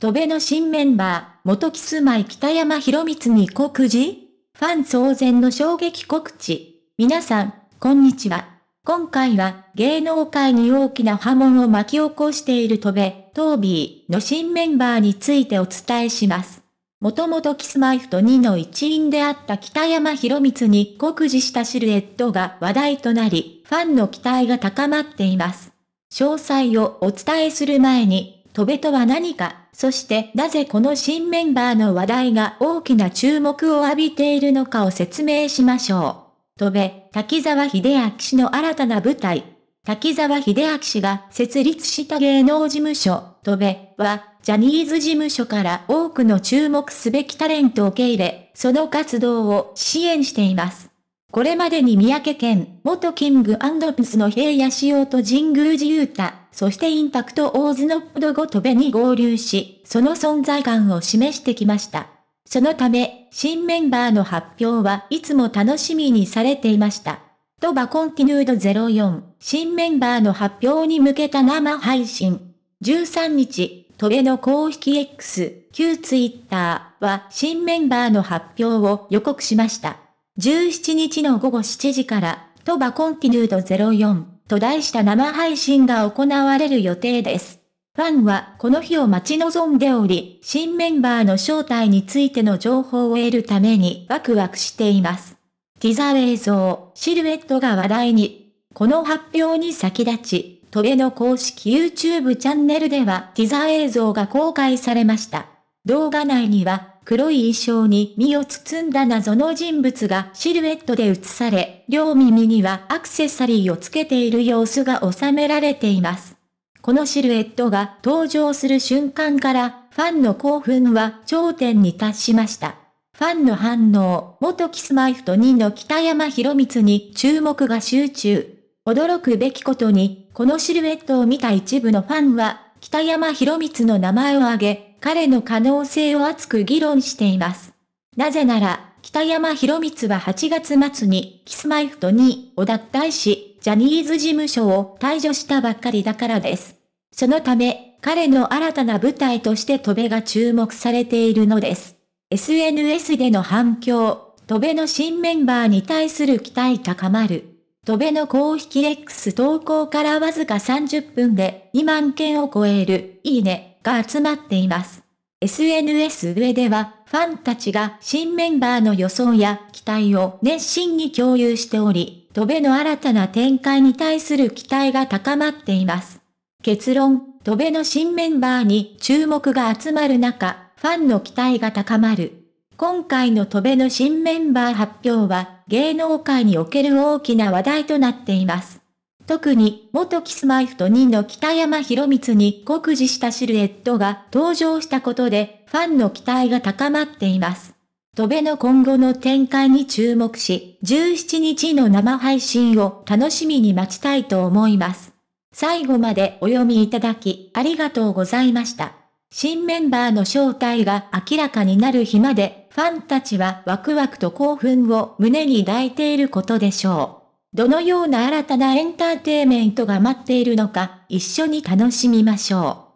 戸部の新メンバー、元キスマイ北山博光に告示ファン騒然の衝撃告知。皆さん、こんにちは。今回は芸能界に大きな波紋を巻き起こしている戸部、トービーの新メンバーについてお伝えします。もともとキスマイフと2の一員であった北山博光に酷似したシルエットが話題となり、ファンの期待が高まっています。詳細をお伝えする前に、戸辺とは何か、そしてなぜこの新メンバーの話題が大きな注目を浴びているのかを説明しましょう。戸辺、滝沢秀明氏の新たな舞台。滝沢秀明氏が設立した芸能事務所、戸辺は、ジャニーズ事務所から多くの注目すべきタレントを受け入れ、その活動を支援しています。これまでに三宅県、元キングピスの平野仕様と神宮寺勇太、そしてインパクト大津のプドゴトベに合流し、その存在感を示してきました。そのため、新メンバーの発表はいつも楽しみにされていました。とバコンティヌード04、新メンバーの発表に向けた生配信。13日、トベの公式 X、旧ツイッターは新メンバーの発表を予告しました。17日の午後7時から、トバコンティヌード04と題した生配信が行われる予定です。ファンはこの日を待ち望んでおり、新メンバーの正体についての情報を得るためにワクワクしています。ティザー映像、シルエットが話題に。この発表に先立ち、トベの公式 YouTube チャンネルではティザー映像が公開されました。動画内には、黒い衣装に身を包んだ謎の人物がシルエットで映され、両耳にはアクセサリーをつけている様子が収められています。このシルエットが登場する瞬間から、ファンの興奮は頂点に達しました。ファンの反応、元キスマイフト2の北山博光に注目が集中。驚くべきことに、このシルエットを見た一部のファンは、北山博光の名前を挙げ、彼の可能性を熱く議論しています。なぜなら、北山博光は8月末にキスマイフト2を脱退し、ジャニーズ事務所を退場したばっかりだからです。そのため、彼の新たな舞台として戸部が注目されているのです。SNS での反響、戸部の新メンバーに対する期待高まる。戸部の公式 X 投稿からわずか30分で2万件を超える、いいね、が集まっています。SNS 上では、ファンたちが新メンバーの予想や期待を熱心に共有しており、戸辺の新たな展開に対する期待が高まっています。結論、戸辺の新メンバーに注目が集まる中、ファンの期待が高まる。今回の戸辺の新メンバー発表は、芸能界における大きな話題となっています。特に、元キスマイフト2の北山博光に酷似したシルエットが登場したことで、ファンの期待が高まっています。戸辺の今後の展開に注目し、17日の生配信を楽しみに待ちたいと思います。最後までお読みいただき、ありがとうございました。新メンバーの正体が明らかになる日まで、ファンたちはワクワクと興奮を胸に抱いていることでしょう。どのような新たなエンターテイメントが待っているのか、一緒に楽しみましょう。